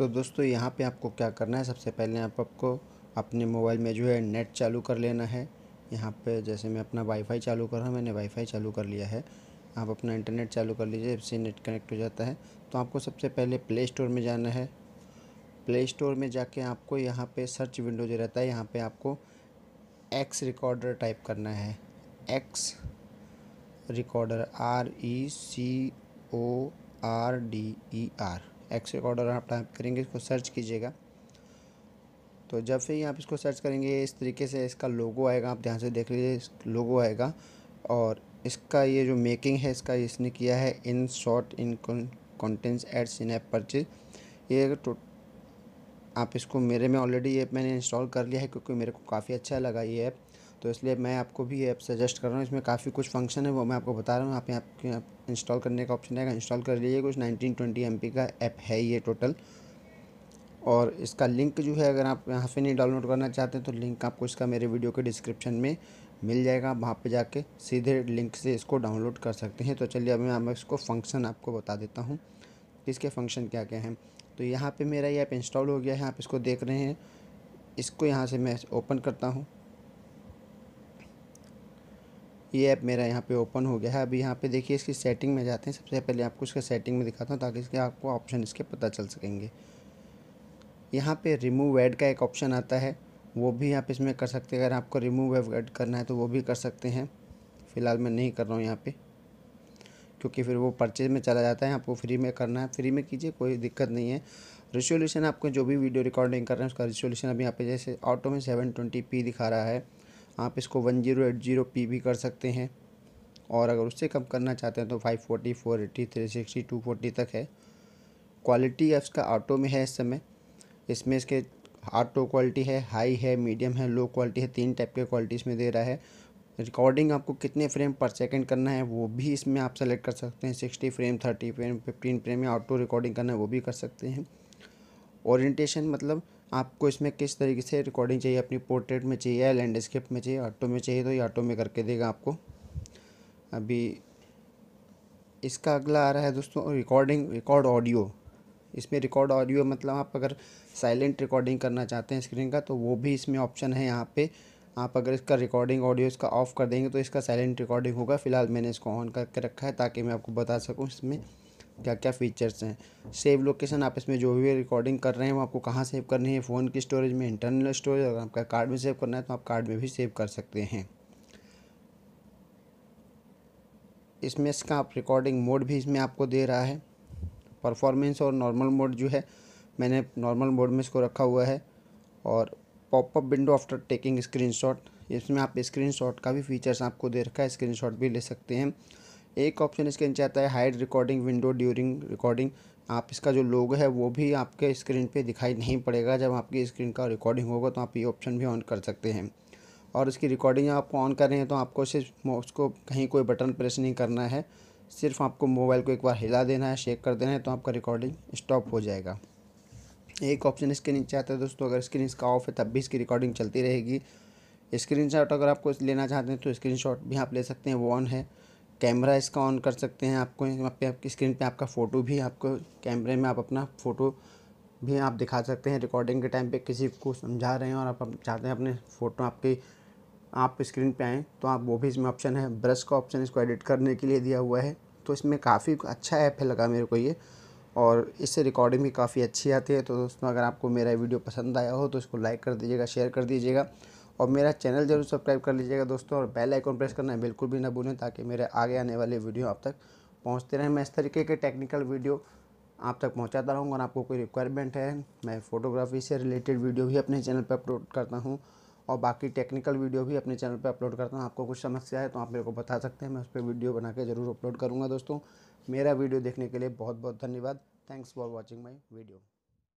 तो दोस्तों यहाँ पे आपको क्या करना है सबसे पहले आप आपको अपने मोबाइल में जो है नेट चालू कर लेना है यहाँ पे जैसे मैं अपना वाईफाई चालू कर रहा हूँ मैंने वाईफाई चालू कर लिया है आप अपना इंटरनेट चालू कर लीजिए इससे नेट कनेक्ट हो जाता है तो आपको सबसे पहले प्ले स्टोर में जाना है प्ले स्टोर में जाके आपको यहाँ पे सर्च विंडो जो रहता है यहाँ पे आपको एक्स रिकॉर्डर टाइप करना है X recorder R E C O R D E R X recorder आप टाइप करेंगे इसको सर्च कीजिएगा तो जब से ही आप इसको सर्च करेंगे इस तरीके से इसका लोगो आएगा आप ध्यान से देख लीजिए लोगो आएगा और इसका ये जो मेकिंग है इसका इसने किया है in short in contents ads in app purchase ये तो आप इसको मेरे में ऑलरेडी ये मैंने इंस्टॉल कर लिया है क्योंकि मेरे को काफ़ी अच्छा लगा ये ऐप तो इसलिए मैं आपको भी ऐप सजेस्ट कर रहा हूँ इसमें काफ़ी कुछ फंक्शन है वो मैं आपको बता रहा हूँ आप यहाँ इंस्टॉल करने का ऑप्शन आएगा इंस्टॉल कर लीजिए कुछ नाइनटीन ट्वेंटी एम का ऐप है ये टोटल और इसका लिंक जो है अगर आप यहाँ से नहीं डाउनलोड करना चाहते हैं तो लिंक आपको इसका मेरे वीडियो के डिस्क्रिप्शन में मिल जाएगा वहाँ पर जाके सीधे लिंक से इसको डाउनलोड कर सकते हैं तो चलिए अब मैं इसको फंक्शन आपको बता देता हूँ इसके फंक्शन क्या क्या हैं तो यहाँ पर मेरा ये ऐप इंस्टॉल हो गया है आप इसको देख रहे हैं इसको यहाँ से मैं ओपन करता हूँ ये ऐप मेरा यहाँ पे ओपन हो गया है अभी यहाँ पे देखिए इसकी सेटिंग में जाते हैं सबसे पहले आपको इसका सेटिंग में दिखाता हूँ ताकि इसके आपको ऑप्शन इसके पता चल सकेंगे यहाँ पे रिमूव एड का एक ऑप्शन आता है वो भी आप इसमें कर सकते हैं अगर आपको रिमूव एड करना है तो वो भी कर सकते हैं फ़िलहाल मैं नहीं कर रहा हूँ यहाँ पर क्योंकि फिर वो परचेज में चला जाता है आपको फ्री में करना है फ्री में कीजिए कोई दिक्कत नहीं है रिजोल्यूशन आपको जो भी वीडियो रिकॉर्डिंग कर रहे हैं उसका रिजोल्यूशन अभी यहाँ पे जैसे ऑटो में सेवन ट्वेंटी पी दिखा रहा है आप इसको one zero eight zero p भी कर सकते हैं और अगर उससे कम करना चाहते हैं तो five forty four eighty three sixty two forty तक है क्वालिटी इसका ऑटो में है इस समय इसमें इसके ऑटो क्वालिटी है हाई है मीडियम है लो क्वालिटी है तीन टाइप के क्वालिटी इसमें दे रहा है रिकॉर्डिंग आपको कितने फ्रेम पर सेकंड करना है वो भी इसमें आप सेलेक्ट कर सकते हैं sixty frame thirty frame fifteen frame या ऑटो रिकॉर्डिंग करना है वो भी कर सकते हैं ओरिएंटेशन मतलब आपको इसमें किस तरीके से रिकॉर्डिंग चाहिए अपनी पोर्ट्रेट में चाहिए या लैंडस्केप में चाहिए ऑटो में चाहिए तो ये ऑटो में करके देगा आपको अभी इसका अगला आ रहा है दोस्तों रिकॉर्डिंग रिकॉर्ड ऑडियो इसमें रिकॉर्ड ऑडियो मतलब आप अगर साइलेंट रिकॉर्डिंग करना चाहते हैं स्क्रीन का तो वो भी इसमें ऑप्शन है यहाँ पे आप अगर इसका रिकॉर्डिंग ऑडियो इसका ऑफ़ कर देंगे तो इसका साइलेंट रिकॉर्डिंग होगा फिलहाल मैंने इसको ऑन करके रखा है ताकि मैं आपको बता सकूँ इसमें क्या क्या फ़ीचर्स हैं सेव लोकेशन आप इसमें जो भी रिकॉर्डिंग कर रहे हैं वो आपको कहाँ सेव करनी है फ़ोन की स्टोरेज में इंटरनल स्टोरेज अगर आपका कार्ड में सेव करना है तो आप कार्ड में भी सेव कर सकते हैं इसमें इसका आप रिकॉर्डिंग मोड भी इसमें आपको दे रहा है परफॉर्मेंस और नॉर्मल मोड जो है मैंने नॉर्मल मोड में इसको रखा हुआ है और popup window after taking screenshot इसमें आप स्क्रीनशॉट का भी फीचर्स आपको दे रखा है स्क्रीनशॉट भी ले सकते हैं एक ऑप्शन इसके नीचे आता है hide recording window during recording आप इसका जो लोगो है वो भी आपके स्क्रीन पे दिखाई नहीं पड़ेगा जब आपकी स्क्रीन का रिकॉर्डिंग होगा तो आप ये ऑप्शन भी ऑन कर सकते हैं और इसकी रिकॉर्डिंग आपको ऑन कर रहे हैं तो आपको सिर्फ उसको कहीं कोई बटन प्रेस नहीं करना है सिर्फ आपको मोबाइल को एक बार हिला देना है शेक कर देना है तो आपका रिकॉर्डिंग स्टॉप हो जाएगा एक ऑप्शन इसके नीचे आता है दोस्तों अगर स्क्रीन इसका ऑफ है तब भी इसकी रिकॉर्डिंग चलती रहेगी स्क्रीनशॉट अगर आपको लेना चाहते हैं तो स्क्रीनशॉट भी आप ले सकते हैं वो ऑन है कैमरा इसका ऑन कर सकते हैं आपको यहाँ पे आपकी स्क्रीन पे आपका फ़ोटो भी आपको कैमरे में आप अपना फ़ोटो भी आप दिखा सकते हैं रिकॉर्डिंग के टाइम पे किसी को समझा रहे हैं और आप चाहते हैं अपने फ़ोटो आपकी आप स्क्रीन पे आएँ तो आप वो भी इसमें ऑप्शन है ब्रश का ऑप्शन इसको एडिट करने के लिए दिया हुआ है तो इसमें काफ़ी अच्छा ऐप है लगा मेरे को ये और इससे रिकॉर्डिंग भी काफ़ी अच्छी आती है तो दोस्तों अगर आपको मेरा वीडियो पसंद आया हो तो इसको लाइक कर दीजिएगा शेयर कर दीजिएगा और मेरा चैनल जरूर सब्सक्राइब कर लीजिएगा दोस्तों और बेल आइकॉन प्रेस करना बिल्कुल भी ना भूलें ताकि मेरे आगे आने वाले वीडियो आप तक पहुँचते रहें मैं इस तरीके के टेक्निकल वीडियो आप तक पहुँचाता रहूँगा और आपको कोई रिक्वायरमेंट है मैं फ़ोटोग्राफी से रिलेटेड वीडियो भी अपने चैनल पर अपलोड करता हूँ और बाकी टेक्निकल वीडियो भी अपने चैनल पर अपलोड करता हूँ आपको कुछ समस्या है तो आप मेरे को बता सकते हैं मैं उस पर वीडियो बना के ज़रूर अपलोड करूँगा दोस्तों मेरा वीडियो देखने के लिए बहुत बहुत धन्यवाद thanks for watching my video